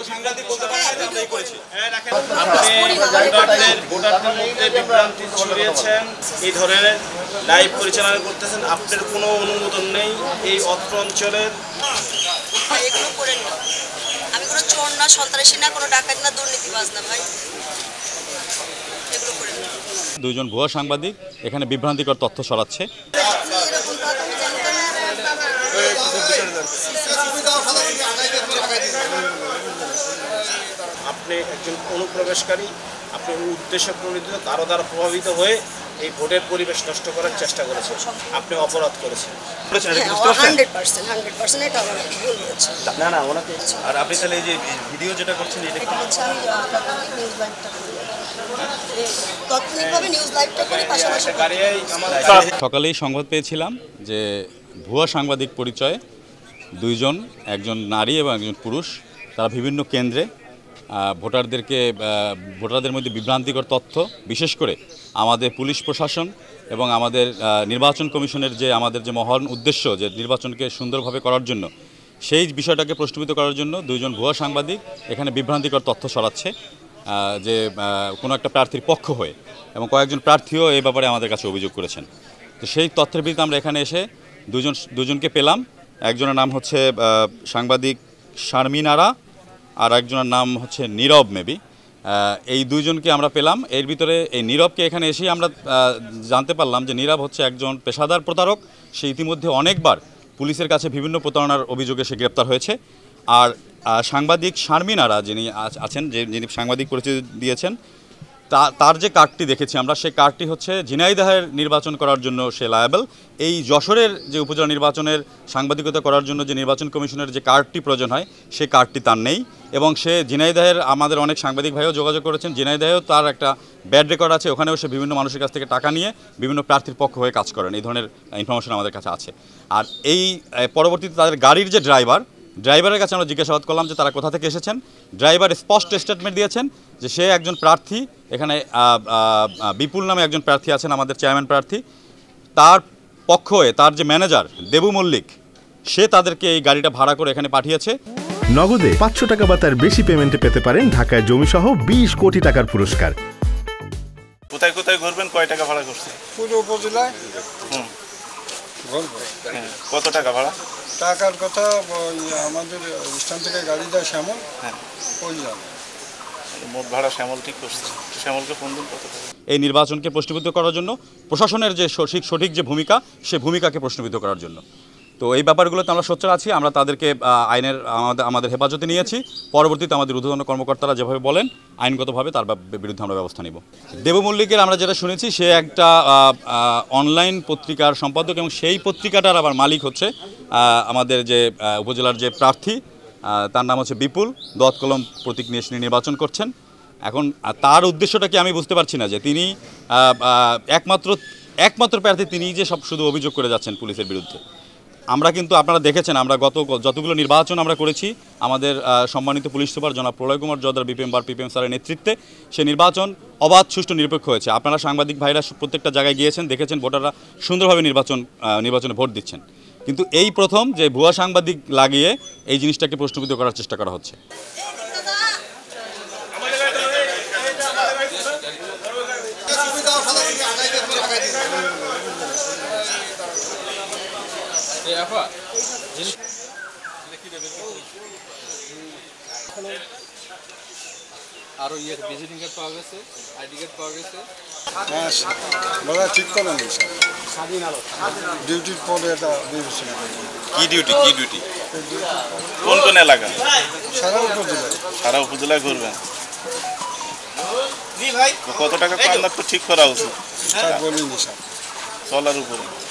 এই ধরনের লাইভ পরিচালনা করতেছেন আপনার কোনো অনুমোদন নেই এই অত্র অঞ্চলের আমি চোর না সন্ত্রাসী না ডাকাত না দুর্নীতিবাজ না ভাই দুজন ভুয়া সাংবাদিক এখানে বিভ্রান্তিকর তথ্য সরাচ্ছে আপনি একজন অনুপ্রবেশকারী আপনি উদ্দেশ্য প্রণীত কারো দ্বারা প্রভাবিত হয়ে এই ভোটের পরিবেশ নষ্ট করার চেষ্টা করেছেন আপনি অপরাধ করেছেন হ্যাঁ, না না ওনাকে আর আপনি তাহলে এই যে ভিডিও যেটা করছেন হ্যাঁ, সকালেই সংবাদ পেয়েছিলাম যে ভুয়া সাংবাদিক পরিচয়ে দুইজন একজন নারী এবং একজন পুরুষ তারা বিভিন্ন কেন্দ্রে ভোটারদেরকে ভোটারদের মধ্যে বিভ্রান্তিকর তথ্য বিশেষ করে আমাদের পুলিশ প্রশাসন এবং আমাদের নির্বাচন কমিশনের যে আমাদের যে মহান উদ্দেশ্য যে নির্বাচনকে সুন্দরভাবে করার জন্য সেই বিষয়টাকে প্রশ্নবিত করার জন্য দুইজন ভুয়া সাংবাদিক এখানে বিভ্রান্তিকর তথ্য সরাচ্ছে যে কোনো একটা প্রার্থীর পক্ষ হয়ে এবং কয়েকজন প্রার্থীও এই ব্যাপারে আমাদের কাছে অভিযোগ করেছেন তো সেই তথ্যের ভিত্তিতে আমরা এখানে এসে দুজন দুজনকে পেলাম একজনের নাম হচ্ছে সাংবাদিক শারমিনারা আর একজনের নাম হচ্ছে নীরব মেবি এই দুইজনকে আমরা পেলাম এর ভিতরে এই নীরবকে এখানে এসেই আমরা জানতে পারলাম যে নীরব হচ্ছে একজন পেশাদার প্রতারক সে ইতিমধ্যে অনেকবার পুলিশের কাছে বিভিন্ন প্রতারণার অভিযোগে সে গ্রেপ্তার হয়েছে আর সাংবাদিক শারমিনারা যিনি আছেন যে যিনি সাংবাদিক পরিচয় দিয়েছেন তার যে কার্ডটি দেখেছি আমরা সেই কার্ডটি হচ্ছে ঝিনাইদাহের নির্বাচন করার জন্য সে লায়াবেল এই যশোরের যে উপজেলা নির্বাচনের সাংবাদিকতা করার জন্য যে নির্বাচন কমিশনের যে কার্ডটি প্রয়োজন হয় সে কার্ডটি তার নেই এবং সে ঝিনাইদাহের আমাদের অনেক সাংবাদিক ভাইও যোগাযোগ করেছেন ঝিনাইদাহেও তার একটা ব্যাড রেকর্ড আছে ওখানেও সে বিভিন্ন মানুষের কাছ থেকে টাকা নিয়ে বিভিন্ন প্রার্থীর পক্ষ হয়ে কাজ করেন এই ধরনের ইনফরমেশন আমাদের কাছে আছে আর এই পরবর্তীতে তাদের গাড়ির যে ড্রাইভার ড্রাইভারের কাছে আমরা জিজ্ঞাসাবাদ করলাম যে তারা কোথা থেকে এসেছেন ড্রাইভার স্পষ্ট স্টেটমেন্ট দিয়েছেন যে সে একজন প্রার্থী এখানে বিপুল নামে একজন প্রার্থী আছেন আমাদের চেয়ারম্যান প্রার্থী তার পক্ষ হয়ে তার যে ম্যানেজার দেবু মল্লিক সে তাদেরকে এই গাড়িটা ভাড়া করে এখানে পাঠিয়েছে নগদে পাঁচশো টাকা বা তার বেশি পেমেন্টে পেতে পারেন ঢাকায় জমিসহ বিশ কোটি টাকার পুরস্কার কোথায় কোথায় ঘুরবেন কয় টাকা ভাড়া করছে পুরো উপজেলায় হ্যাঁ। কত টাকা ভাড়া টাকার কথা আমাদের স্থান থেকে গাড়ি দেয় শ্যামল হ্যাঁ মোট ভাড়া শ্যামল ঠিক শ্যামলকে এই নির্বাচনকে প্রশ্নবিদ্ধ করার জন্য প্রশাসনের যে সঠিক সঠিক যে ভূমিকা সে ভূমিকাকে প্রশ্নবিদ্ধ করার জন্য তো এই ব্যাপারগুলোতে আমরা সোচ্চার আছি আমরা তাদেরকে আইনের আমাদের আমাদের হেফাজতে নিয়েছি পরবর্তীতে আমাদের ঊর্ধ্বতন কর্মকর্তারা যেভাবে বলেন আইনগতভাবে তার বিরুদ্ধে আমরা ব্যবস্থা নিব দেব মল্লিকের আমরা যেটা শুনেছি সে একটা অনলাইন পত্রিকার সম্পাদক এবং সেই পত্রিকাটার আবার মালিক হচ্ছে আমাদের যে উপজেলার যে প্রার্থী তার নাম হচ্ছে বিপুল দত কলম প্রতীক নিয়ে নির্বাচন করছেন এখন তার উদ্দেশ্যটা কি আমি বুঝতে পারছি না যে তিনি একমাত্র একমাত্র প্রার্থী তিনি যে সব শুধু অভিযোগ করে যাচ্ছেন পুলিশের বিরুদ্ধে আমরা কিন্তু আপনারা দেখেছেন আমরা গত যতগুলো নির্বাচন আমরা করেছি আমাদের সম্মানিত পুলিশ সুপার জনাব Pralay Kumar Jordar BPM bar PPM স্যারের নেতৃত্বে সে নির্বাচন অবাধ সুষ্ঠু নিরপেক্ষ হয়েছে আপনারা সাংবাদিক ভাইরা প্রত্যেকটা জায়গায় গিয়েছেন দেখেছেন ভোটাররা সুন্দরভাবে নির্বাচন নির্বাচনে ভোট দিচ্ছেন কিন্তু এই প্রথম যে ভুয়া সাংবাদিক লাগিয়ে এই জিনিসটাকে প্রশ্নবিদ্ধ করার চেষ্টা করা হচ্ছে এই আপা জিনিস ভিজিটিং কার্ড ইয়ে, পাওয়া গেছে আইডি কার্ড পাওয়া গেছে হ্যাঁ ডিউটির কি ডিউটি ডিউটি কোন কোন এলাকা সারা উপজেলা সারা উপজেলায় ঘুরবেন কত টাকা ঠিক করা উচিত চলার উপরে